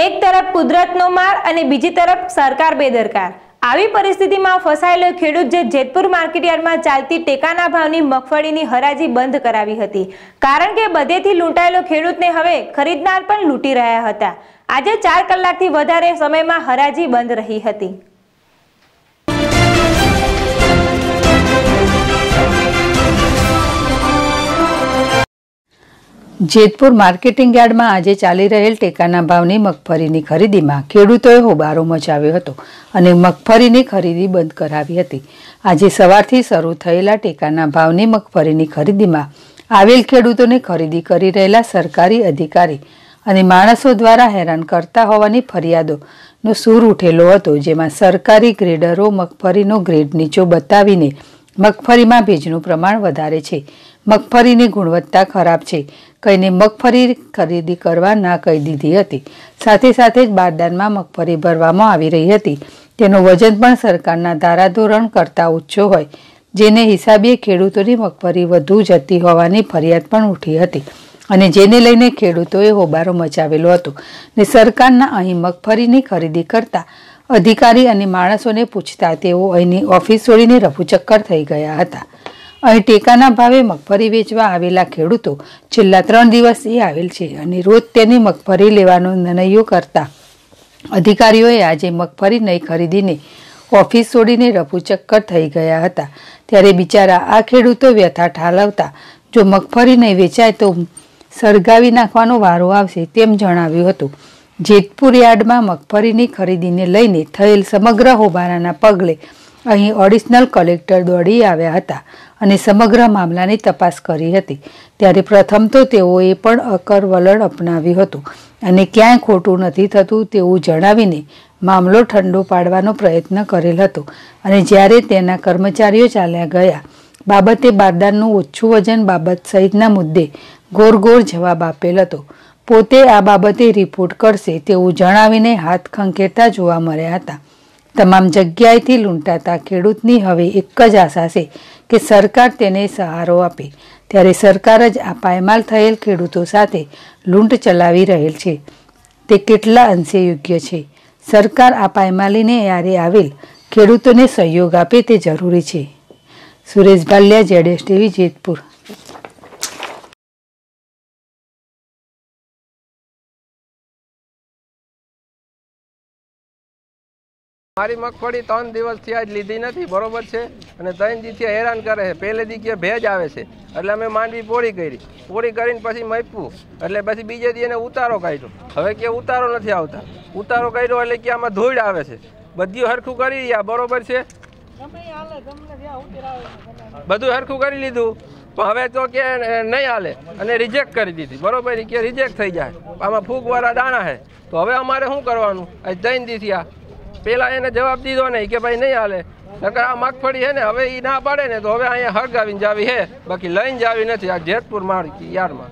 એક તરફ કુદરતનો માર અને બીજી તરફ સરકાર બેદરકાર આવી પરિસ્થિતિમાં ફસાયેલો ખેડૂત જે જેતપુર માર્કેટયાર્ડમાં ચાલતી ટેકાના ભાવની મગફળીની હરાજી બંધ કરાવી હતી કારણ કે બધેથી લૂંટાયેલો ખેડૂતને હવે ખરીદનાર પણ લૂંટી રહ્યા હતા આજે ચાર કલાકથી વધારે સમયમાં હરાજી બંધ રહી હતી જેતપુર માર્કેટિંગ યાર્ડમાં આજે ચાલી રહેલ ટેકાના ભાવની મગફળીની ખરીદીમાં ખેડૂતોએ હોબારો મચાવ્યો હતો અને મગફળીની ખરીદી બંધ કરાવી હતી આજે સવારથી શરૂ થયેલા ટેકાના ભાવની મગફળીની ખરીદીમાં આવેલ ખેડૂતોને ખરીદી કરી રહેલા સરકારી અધિકારી અને માણસો દ્વારા હેરાન કરતા હોવાની ફરિયાદોનો સૂર ઉઠેલો હતો જેમાં સરકારી ગ્રેડરો મગફળીનો ગ્રેડ નીચો બતાવીને મગફળીમાં ભેજનું પ્રમાણ વધારે છે મગફળીની ગુણવત્તા ખરાબ છે કહીને મગફળી ખરીદી કરવા ના કહી દીધી હતી સાથે સાથે જ બારદાનમાં મગફળી ભરવામાં આવી રહી હતી તેનું વજન પણ સરકારના ધારાધોરણ કરતાં ઓછો હોય જેને હિસાબે ખેડૂતોની મગફળી વધુ જતી હોવાની ફરિયાદ પણ ઉઠી હતી અને જેને લઈને ખેડૂતોએ હોબારો મચાવેલો હતો ને સરકારના અહીં મગફળીની ખરીદી કરતાં અધિકારી અને માણસોને પૂછતા તેઓ અહીંની ઓફિસ છોડીને રફુચક્કર થઈ ગયા હતા અહીં ટેકાના ભાવે મગફળી વેચવા આવેલા ખેડૂતો છેલ્લા ત્રણ દિવસ એ આવેલ છે અને રોજ તેની મગફળી લેવાનો નિર્ણયો કરતા અધિકારીઓએ આજે મગફળી નહીં ખરીદીને ઓફિસ છોડીને રફુચક્કર થઈ ગયા હતા ત્યારે બિચારા આ ખેડૂતો વ્યથા ઠાલવતા જો મગફળી નહીં વેચાય તો સળગાવી નાખવાનો વારો આવશે તેમ જણાવ્યું હતું જેતપુર યાર્ડમાં મગફળીની ખરીદીને લઈને થયેલ સમગ્ર હોબાળાના પગલે અહીં ઓડિશનલ કલેક્ટર દોડી આવ્યા હતા અને સમગ્ર મામલાની તપાસ કરી હતી ત્યારે પ્રથમ તો તેઓએ પણ અકર વલણ અપનાવ્યું હતું અને ક્યાંય ખોટું નથી થતું તેવું જણાવીને મામલો ઠંડો પાડવાનો પ્રયત્ન કરેલ હતો અને જ્યારે તેના કર્મચારીઓ ચાલ્યા ગયા બાબતે બારદાનનું ઓછું વજન બાબત સહિતના મુદ્દે ગોરગોર જવાબ આપેલ હતો પોતે આ બાબતે રિપોર્ટ કરશે તેવું જણાવીને હાથ ખંખેરતા જોવા મળ્યા હતા તમામ જગ્યાએથી લૂંટાતા ખેડૂતની હવે એક જ આશા છે કે સરકાર તેને સહારો આપે ત્યારે સરકાર જ આ પાયમાલ થયેલ ખેડૂતો સાથે લૂંટ ચલાવી રહેલ છે તે કેટલા અંશે યોગ્ય છે સરકાર આ પાયમાલીને યારે આવેલ ખેડૂતોને સહયોગ આપે તે જરૂરી છે સુરેશ ભાલિયા જેડેશ ટીવી જેતપુર મારી મગફળી ત્રણ દિવસથી આજ લીધી નથી બરોબર છે અને ત્રણ દીથી હેરાન કરે છે પહેલે દી કે ભેજ આવે છે એટલે અમે માંડવી પોળી કરી પોળી કરીને પછી મપ્યું એટલે પછી બીજે દી એને ઉતારો કાઢ્યો હવે કે ઉતારો નથી આવતા ઉતારો કાઢ્યો એટલે કે આમાં ધૂળ આવે છે બધું હરખું કરી રહ્યા બરોબર છે બધું હરખું કરી લીધું પણ હવે તો કે નહીં હાલે અને રિજેક્ટ કરી દીધી બરોબર કે રિજેક્ટ થઈ જાય આમાં ફૂગવાળા દાણા છે તો હવે અમારે શું કરવાનું આ ત્રણ દીથી આ પેલા એને જવાબ દીધો નહીં કે ભાઈ નહીં હાલે નકર આ મગફળી હે ને હવે એ ના પાડે ને તો હવે અહીંયા હળગાવીને જાવી હે બાકી લઈને જાવી નથી આ જેતપુર માર્ગ યારમાં